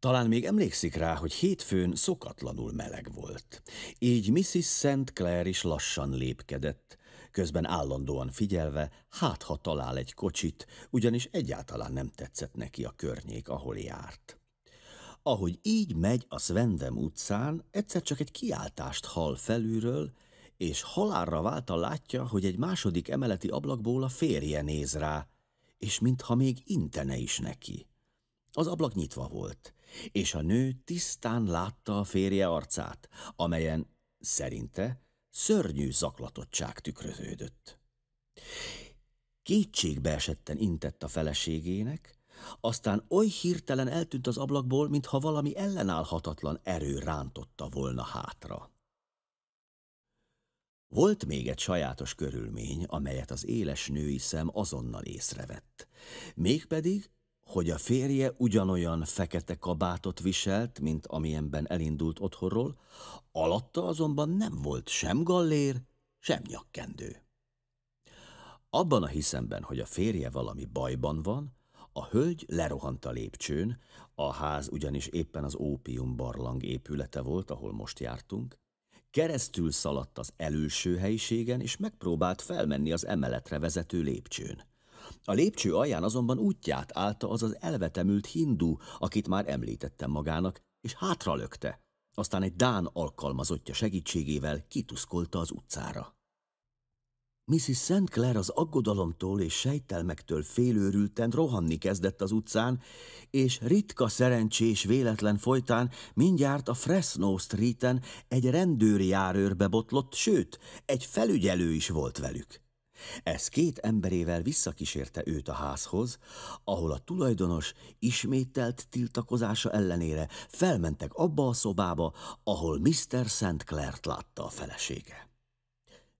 Talán még emlékszik rá, hogy hétfőn szokatlanul meleg volt. Így Mrs. St. Clair is lassan lépkedett, közben állandóan figyelve, hát ha talál egy kocsit, ugyanis egyáltalán nem tetszett neki a környék, ahol járt. Ahogy így megy a Svendem utcán, egyszer csak egy kiáltást hall felülről, és halálra válta látja, hogy egy második emeleti ablakból a férje néz rá, és mintha még intene is neki. Az ablak nyitva volt, és a nő tisztán látta a férje arcát, amelyen szerinte szörnyű zaklatottság tükröződött. Kétségbe esetten intett a feleségének, aztán oly hirtelen eltűnt az ablakból, mintha valami ellenállhatatlan erő rántotta volna hátra. Volt még egy sajátos körülmény, amelyet az éles női szem azonnal észrevett. Mégpedig hogy a férje ugyanolyan fekete kabátot viselt, mint amilyenben elindult otthonról, alatta azonban nem volt sem gallér, sem nyakkendő. Abban a hiszemben, hogy a férje valami bajban van, a hölgy lerohant a lépcsőn, a ház ugyanis éppen az ópium barlang épülete volt, ahol most jártunk, keresztül szaladt az előső helyiségen, és megpróbált felmenni az emeletre vezető lépcsőn. A lépcső alján azonban útját állta az az elvetemült hindú, akit már említettem magának, és hátralökte. Aztán egy Dán alkalmazottja segítségével kituszkolta az utcára. Mrs. St. Clair az aggodalomtól és sejtelmektől félőrülten rohanni kezdett az utcán, és ritka szerencsés véletlen folytán mindjárt a Fresno Streeten egy rendőri járőrbe botlott, sőt, egy felügyelő is volt velük. Ez két emberével visszakísérte őt a házhoz, ahol a tulajdonos ismételt tiltakozása ellenére felmentek abba a szobába, ahol Mr. St. Clair-t látta a felesége.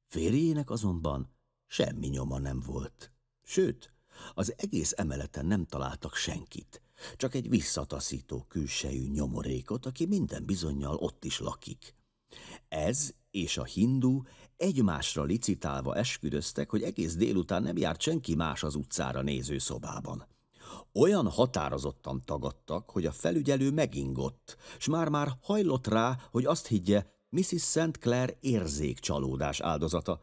Férjének azonban semmi nyoma nem volt. Sőt, az egész emeleten nem találtak senkit, csak egy visszataszító külsejű nyomorékot, aki minden bizonyal ott is lakik. Ez és a hindú egymásra licitálva esküdöztek, hogy egész délután nem járt senki más az utcára néző szobában. Olyan határozottan tagadtak, hogy a felügyelő megingott, s már-már hajlott rá, hogy azt higgye, Mrs. St. Clair érzékcsalódás áldozata,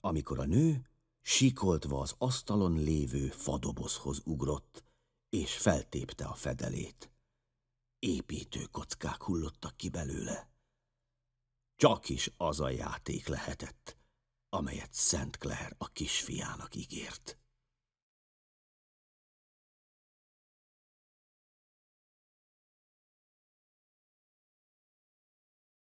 amikor a nő sikoltva az asztalon lévő fadobozhoz ugrott, és feltépte a fedelét. Építő kockák hullottak ki belőle csak is az a játék lehetett, amelyet Szent Clair a kisfiának ígért.